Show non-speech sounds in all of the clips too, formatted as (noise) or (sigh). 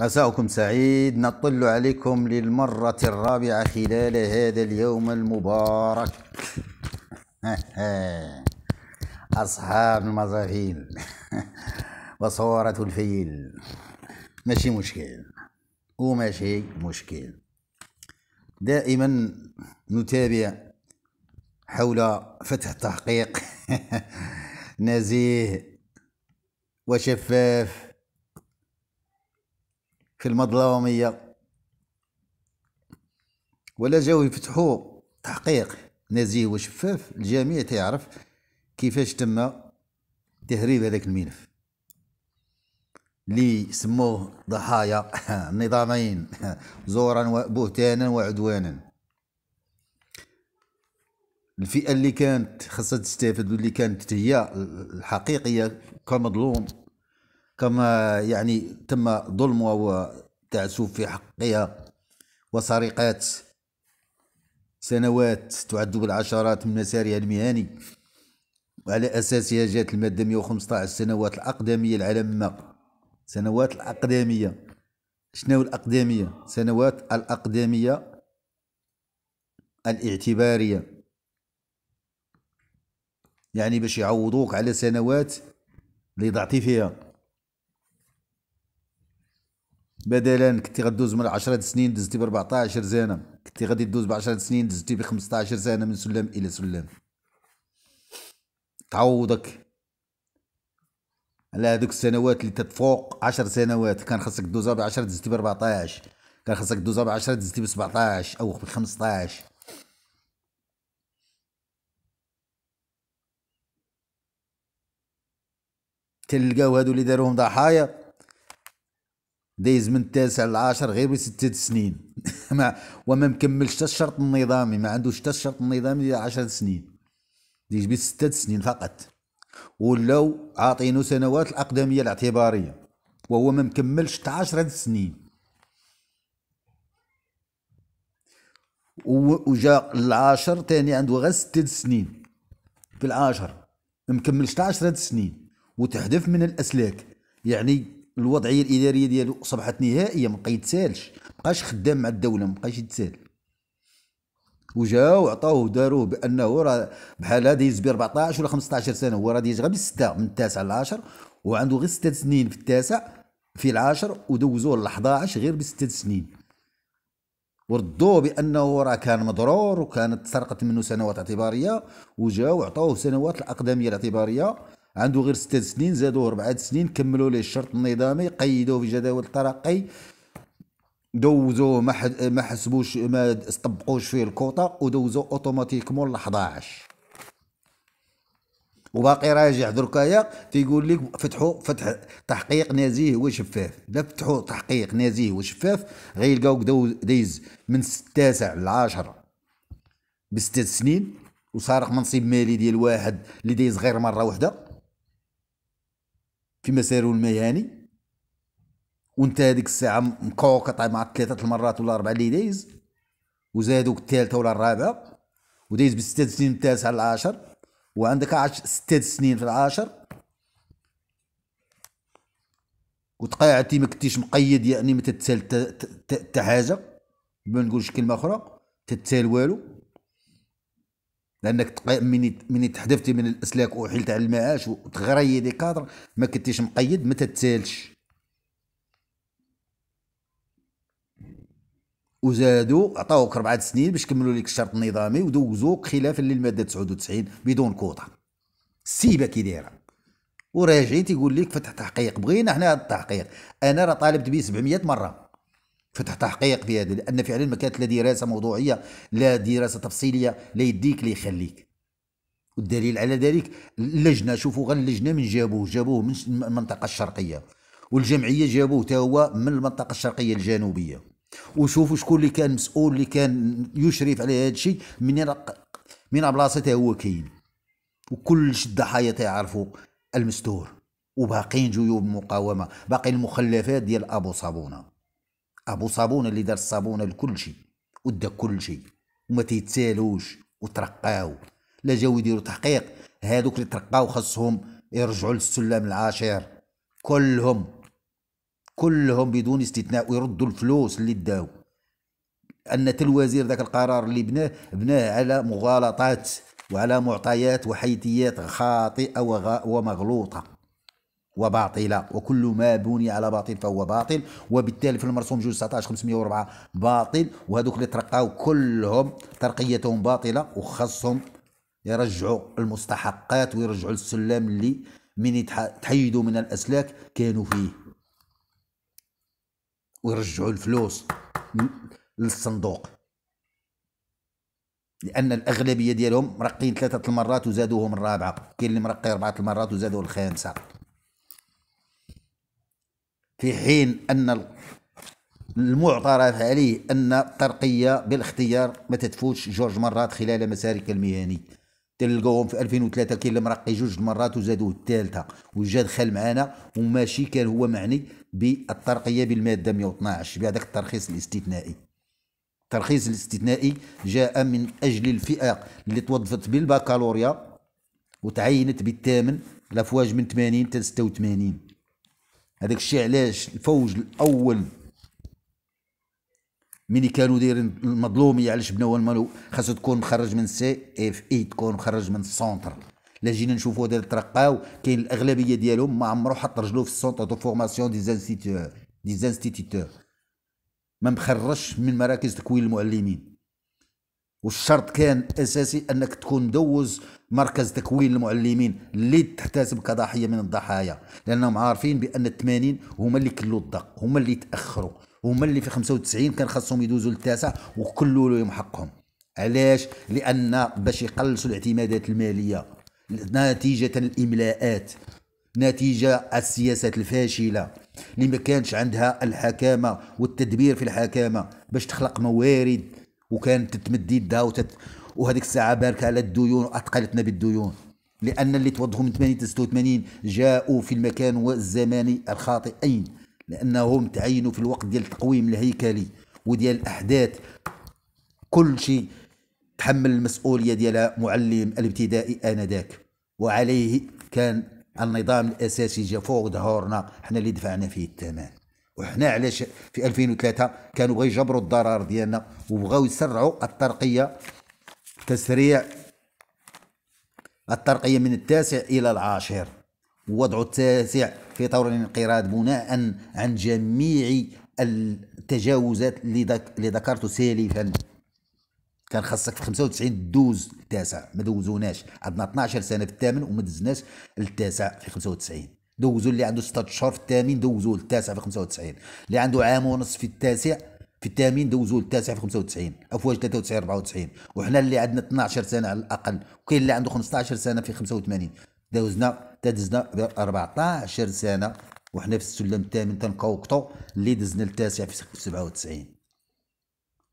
مساءكم سعيد نطل عليكم للمرة الرابعة خلال هذا اليوم المبارك (laughs) أصحاب المظاهيل (laughs) وصورة الفيل ماشي مشكل وماشي مشكل دائما نتابع حول فتح تحقيق (laughs) نزيه وشفاف في المظلومية ولا جاو يفتحوا تحقيق نزيه وشفاف الجميع تيعرف كيفاش تم تهريب هذاك الملف اللي سموه ضحايا (laughs) نظامين (laughs) زورا وبهتانا وعدوانا الفئه اللي كانت خاصها تستافد واللي كانت هي الحقيقيه كمظلوم كما يعني تم ظلم وتعسف في حقها وسرقات سنوات تعد بالعشرات من مسارها المهني وعلى أساسها جاءت المادة 115 السنوات الأقدمية العلامة سنوات الأقدمية شنو الأقدمية سنوات الأقدمية الاعتبارية يعني باش يعوضوك على سنوات اللي ضعتي فيها بدلا كنتي غدوز من 10 سنين دزتي ب 14 زانه كنتي غادي دوز ب 10 سنين دزتي ب 15 زانه من سلم الى سلم تعوضك على هذوك السنوات اللي تتفوق 10 سنوات كان خاصك دوزها ب 10 دزتي ب 14 كان خاصك دوزها ب 10 دزتي ب 17 او ب 15 تلقاو هادو اللي داروهم ضحايا دايز من التاسع للعاشر غير بستة سنين (laughs) وما مكملش حتى الشرط النظامي ما عندوش حتى الشرط النظامي ديال 10 سنين ديج بستة سنين فقط ولاو عاطينو سنوات الاقدميه الاعتباريه وهو ما مكملش حتى 10 سنين وجا العاشر تاني عنده غير ستة سنين في العاشر مكملش حتى 10 سنين وتحذف من الاسلاك يعني الوضعيه الاداريه ديالو اصبحت نهائيه ما بقى يتسالش بقاش خدام مع الدوله ما بقاش يتسال وجاو عطاوه داروه بانه راه بحال هذا يجز 14 ولا 15 سنه هو راه يجي غير بالسته من التاسع للعاشر وعنده غير سته سنين في التاسع في العاشر ودوزوه ل 11 غير بسته سنين وردوه بانه راه كان مضرور وكانت سرقت منه سنوات اعتباريه وجاو عطاوه سنوات الاقدميه الاعتباريه عنده غير ستة سنين زادوه أربعة سنين كملوا ليه الشرط النظامي قيدوه في جداول الترقي دوزوه ما حد ما حسبوش ما طبقوش فيه الكوطا ودوزوه اوتوماتيكمون ل 11 وباقي راجع دركايا تيقول لك فتحوا فتح تحقيق نزيه وشفاف لا فتحوا تحقيق نزيه وشفاف غيلقاوك دايز من ل للعاشر بست سنين وسارق منصب مالي ديال واحد اللي دايز غير مره واحده في مساره المهني وانت هذيك الساعه مقوقط مع ثلاثه المرات ولا اربعه اللي دايز وزادوك الثالثه ولا الرابعه ودايز بست سنين من التاسع على العاشر وعندك عش ست سنين في العاشر وتقاعدتي ما كنتيش مقيد يعني ما تتسال حتى حاجه ما نقولش كلمه اخرى تتسال والو لانك من من تحذفتي من الاسلاك وحيلت على المعاش وتغري دي كادر ما كنتيش مقيد ما تتسالش وزادوا عطاوك اربع سنين باش كملوا لك الشرط النظامي ودوزوك خلافا للماده 99 بدون كوطه سيبه كي دايره وراجعي تيقول لك فتح تحقيق بغينا حنا هذا التحقيق انا راه طالبت به 700 مره فتح تحقيق في هذا لان فعلا ما كانت لا دراسه موضوعيه لا دراسه تفصيليه لا يديك لا يخليك والدليل على ذلك اللجنه شوفوا غير اللجنه من جابوه جابوه من المنطقه الشرقيه والجمعيه جابوه تا هو من المنطقه الشرقيه الجنوبيه وشوفوا شكون اللي كان مسؤول اللي كان يشرف على هذا الشيء من من بلاصه تا هو كاين وكل الضحايا تيعرفوا المستور وباقيين جيوب المقاومه باقي المخلفات ديال ابو صابونه ابو صابون اللي دار الصابونه لكل شيء ودا كل شيء وما تيتسالوش وترقاو لا جاو يديروا تحقيق هادوك اللي ترقاو خاصهم يرجعوا للسلم العاشر كلهم كلهم بدون استثناء ويردوا الفلوس اللي داو ان الوزير ذاك القرار اللي بناه بناه على مغالطات وعلى معطيات وحيثيات خاطئه ومغلوطه وباطلة وكل ما بني على باطل فهو باطل وبالتالي في المرسوم جوج 19 504 باطل وهذوك اللي ترقاو كلهم ترقيتهم باطلة وخاصهم يرجعوا المستحقات ويرجعوا السلام اللي من تحيدوا من الأسلاك كانوا فيه ويرجعوا الفلوس للصندوق لان الاغلبيه ديالهم مرقين ثلاثه المرات وزادوهم الرابعه كاين اللي مرقي اربعه المرات وزادوه الخامسه في حين أن المعترف عليه أن الترقية بالاختيار ما تتفوتش جورج مرات خلال مسارك المهني تلقاهم في 2003 كاين المرقي جوج مرات وزادوه الثالثه وجا دخل معنا وماشي كان هو معني بالترقيه بالماده 112 بهذاك الترخيص الاستثنائي الترخيص الاستثنائي جاء من اجل الفئه اللي توظفت بالبكالوريا وتعينت بالثامن لافواج من 80 حتى 86 هذاك الشيء علاش الفوج الاول ملي كانوا دايرين المظلوميه علاش بناو المالو خاصو تكون مخرج من سي اف اي تكون مخرج من السونتر لا جينا نشوفوا داير ترقاو كاين الاغلبيه ديالهم ما عمرو حط رجلو في السونتر دو فورماسيون دي زانستيتور دي زانستيتور ما مخرجش من مراكز تكوين المعلمين والشرط كان اساسي انك تكون مدوز مركز تكوين المعلمين اللي تحتسب كضحيه من الضحايا لانهم عارفين بان ال 80 هما اللي كلوا الضق هما اللي تاخروا هما اللي في 95 كان خاصهم يدوزوا للتاسع وكلوا لهم حقهم علاش لان باش يقلصوا الاعتمادات الماليه نتيجه الاملاءات نتيجه السياسات الفاشله اللي ما كانش عندها الحكامه والتدبير في الحكامه باش تخلق موارد وكانت تتمد يدها وتت... وهذيك الساعه باركه على الديون اثقلتنا بالديون لان اللي توظفوا من 80 86 جاءوا في المكان والزمان الخاطئين لانهم تعينوا في الوقت ديال التقويم الهيكلي وديال الاحداث كل شيء تحمل المسؤوليه ديال معلم الابتدائي انذاك وعليه كان النظام الاساسي جا فوق ظهورنا حنا اللي دفعنا فيه الثمن وحنا علاش في 2003 كانوا بغاو يجبروا الضرر ديالنا وبغاو يسرعوا الترقيه تسريع الترقيه من التاسع الى العاشر ووضعوا التاسع في طور الانقراض بناء عن جميع التجاوزات اللي ذكرت سالفا كان خاصك في 95 دوز التاسع ما دوزوناش عندنا 12 سنه في الثامن وما دزناش التاسع في 95 دوزوا اللي عنده 16 في الثامن دوزوا للتاسع في 95 اللي عنده عام ونص في التاسع في الثامن دوزوا للتاسع في 95 افواج 93 94 وحنا اللي عندنا 12 سنه على الاقل وكاين اللي عنده 15 سنه في 85 دوزنا تدزنا 14 سنه وحنا في السلم الثامن تنقوقطوا اللي دزنا التاسع في 97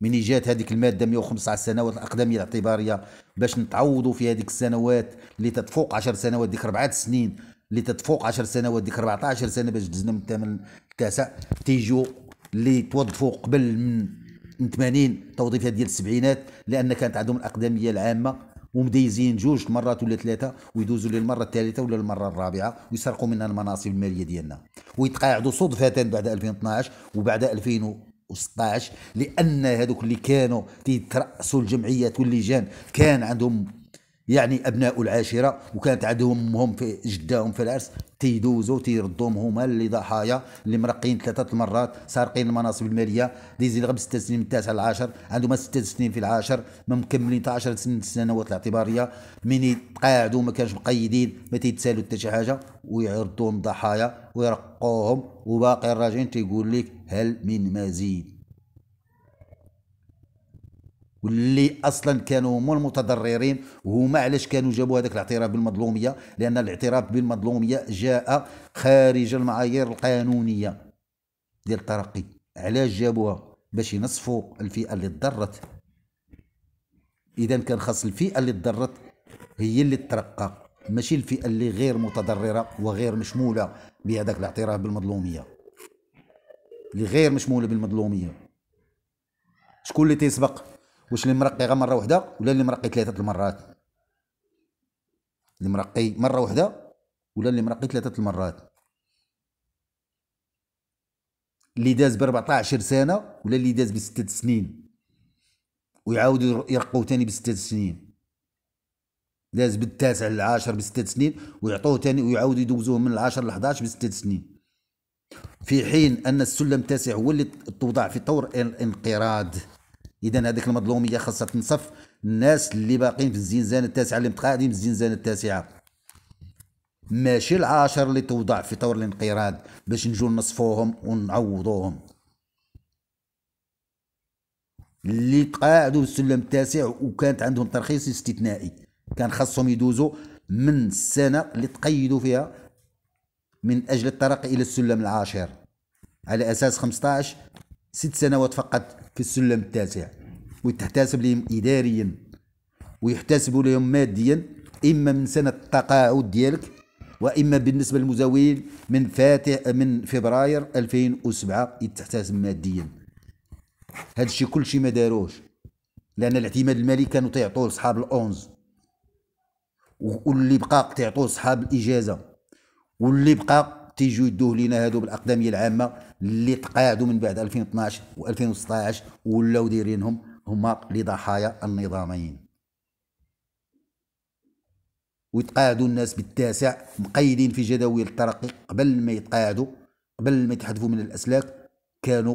من جات هذيك الماده 115 سنوات الاقدميه الاعتباريه باش نتعوضوا في هذيك السنوات اللي تتفوق 10 سنوات ديك اربعه سنين اللي تتفوق 10 سنوات ديك 14 سنه باش دزنا من الثامن التاسع تيجوا اللي توظفوا قبل من من 80 توظيفات ديال السبعينات لان كانت عندهم الاقدميه العامه ومديزين جوج مرات ولا ثلاثه ويدوزوا للمره الثالثه ولا المره الرابعه ويسرقوا منها المناصب الماليه ديالنا ويتقاعدوا صدفه بعد 2012 وبعد 2016 لان هذوك اللي كانوا تيتراسوا الجمعيات واللجان كان عندهم يعني ابناء العاشره وكانت عندهم امهم في جداهم في العرس تيدوزوا تيردوهم هما اللي ضحايا اللي مرقين ثلاثه المرات سارقين المناصب الماليه ديزين غير ست سنين من التاسع العاشر عندهم ست سنين في العاشر ما مكملين حتى 10 سنين السنوات الاعتباريه من تقاعدوا ما كانش مقيدين ما تيتسالوا حتى شي حاجه ويعرضوهم ضحايا ويرقوهم وباقي الراجعين تيقول لك هل من مزيد واللي اصلا كانوا هما المتضررين وهما علاش كانوا جابوا هذاك الاعتراف بالمظلوميه لان الاعتراف بالمظلوميه جاء خارج المعايير القانونيه ديال الترقي علاش جابوها باش ينصفوا الفئه اللي تضرت اذا كان خاص الفئه اللي تضرت هي اللي ترقى ماشي الفئه اللي غير متضرره وغير مشموله بهذاك الاعتراف بالمظلوميه اللي غير مشموله بالمظلوميه شكون اللي تيسبق واش اللي مرقي غير مره واحده ولا اللي مرقي ثلاثه المرات اللي مرقي مره واحده ولا اللي مرقي ثلاثه المرات اللي داز ب 14 سنه ولا اللي داز ب 6 سنين ويعاود يرقوه ثاني ب 6 سنين داز بالتاسع للعاشر 6 سنين ويعطوه ثاني ويعاود يدوزوه من العاشر ل 11 ب 6 سنين في حين ان السلم التاسع هو اللي توضع في طور الانقراض اذا هذيك المظلوميه خاصها تنصف الناس اللي باقيين في الزنزانه التاسعه اللي متقاعدين في الزنزانه التاسعه ماشي العاشر اللي توضع في طور الانقراض باش نجو نصفوهم ونعوضوهم اللي تقاعدوا السلم التاسع وكانت عندهم ترخيص استثنائي كان خاصهم يدوزوا من السنه اللي تقيدوا فيها من اجل الترقي الى السلم العاشر على اساس 15 ست سنوات فقط في السلم التاسع وتحتسب لهم إداريا ويحتسبوا لهم ماديا إما من سنة التقاعد ديالك وإما بالنسبة للمزاولين من فاتح من فبراير 2007 يتحتسب ماديا هذا الشيء كل شيء ما داروش لأن الاعتماد المالي كانوا تيعطوه لصحاب الأونز واللي بقى تيعطوه لصحاب الإجازة واللي بقى تيجوا يدوه لينا هادو بالاقدميه العامه اللي تقاعدوا من بعد 2012 و2016 ولاو دايرينهم هما لضحايا النظامين ويتقاعدوا الناس بالتاسع مقيدين في جداول الترقي قبل ما يتقاعدوا قبل ما يتحذفوا من الاسلاك كانوا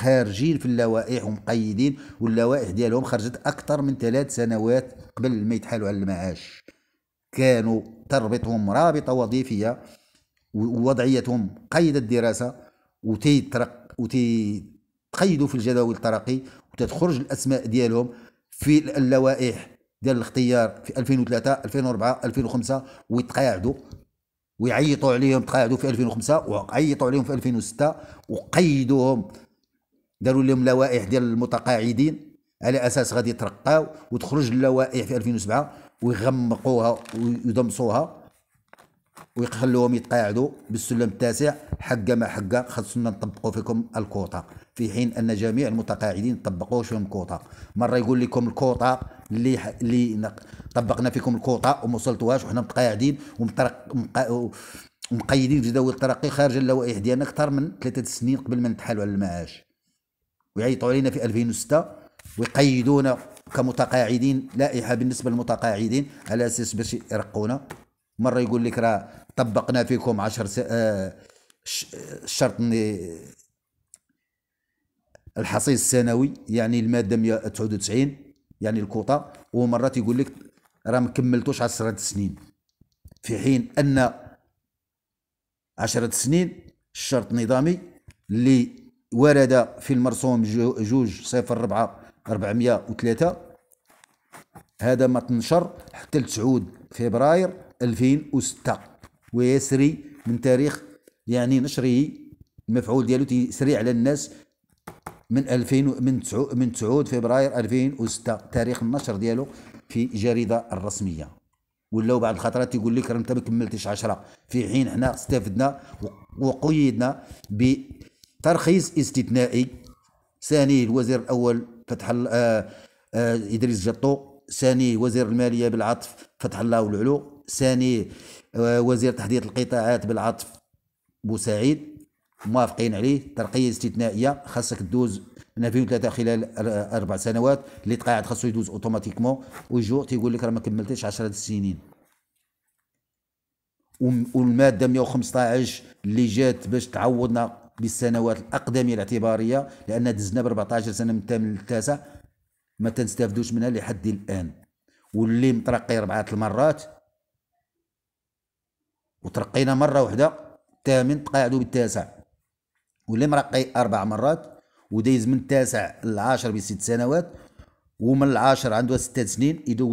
خارجين في اللوائح ومقيدين واللوائح ديالهم خرجت اكثر من ثلاث سنوات قبل ما يتحالوا على المعاش كانوا تربطهم رابطه وظيفيه ووضعيتهم قيد الدراسة وتيترق وتيتقيدوا في الجداول الترقي وتتخرج الأسماء ديالهم في اللوائح ديال الاختيار في 2003 2004 2005 ويتقاعدوا ويعيطوا عليهم تقاعدوا في 2005 وعيطوا عليهم في 2006 وقيدوهم داروا لهم لوائح ديال المتقاعدين على اساس غادي يترقاو وتخرج اللوائح في 2007 ويغمقوها ويدمصوها ويخلوهم يتقاعدوا بالسلم التاسع حقه ما حقه خصنا نطبقوا فيكم الكوطه في حين ان جميع المتقاعدين طبقوش فيهم الكوطة مره يقول لكم الكوطه اللي ح... اللي طبقنا فيكم الكوطه وما وصلتوهاش وحنا متقاعدين ومترق... ومق... ومقيدين في ذوي الترقي خارج اللوائح ديالنا اكثر من ثلاثه سنين قبل ما نتحالوا على المعاش ويعيطوا علينا في 2006 ويقيدونا كمتقاعدين لائحه بالنسبه للمتقاعدين على اساس باش يرقونا مره يقول لك راه طبقنا فيكم عشر س... آه الشرط الحصيص السنوي يعني الماده 199 يعني الكوطة ومرات يقول لك راه ما كملتوش 10 سنين في حين ان 10 سنين الشرط النظامي اللي ورد في المرسوم جوج صفر ربعة 403 هذا ما تنشر حتى لتسعود فبراير 2006 ويسري من تاريخ يعني نشره المفعول ديالو تيسري على الناس من 2000 من 9 من 9 فبراير 2006 تاريخ النشر ديالو في الجريده الرسميه ولاو بعض الخطرات تيقول لك راه انت ما كملتيش 10 في حين حنا استفدنا وقيدنا بترخيص استثنائي ثاني الوزير الاول فتح آه، آه، ادريس جطو ثاني وزير الماليه بالعطف فتح الله والعلو ثاني آه، وزير تحديد القطاعات بالعطف بوسعيد موافقين عليه ترقيه استثنائيه خاصك تدوز من 2003 خلال اربع سنوات اللي تقاعد خاصو يدوز اوتوماتيكمون ويجو تيقول لك راه ما كملتش 10 سنين والماده 115 اللي جات باش تعوضنا بالسنوات الاقدميه الاعتباريه لان دزنا ب 14 سنه من الثامن للتاسع ما تنستافدوش منها لحد الان واللي مترقي اربعه المرات وترقينا مره واحده الثامن تقاعدوا بالتاسع واللي مرقي اربع مرات ودايز من التاسع للعاشر بست سنوات ومن العاشر عنده ست سنين يدوز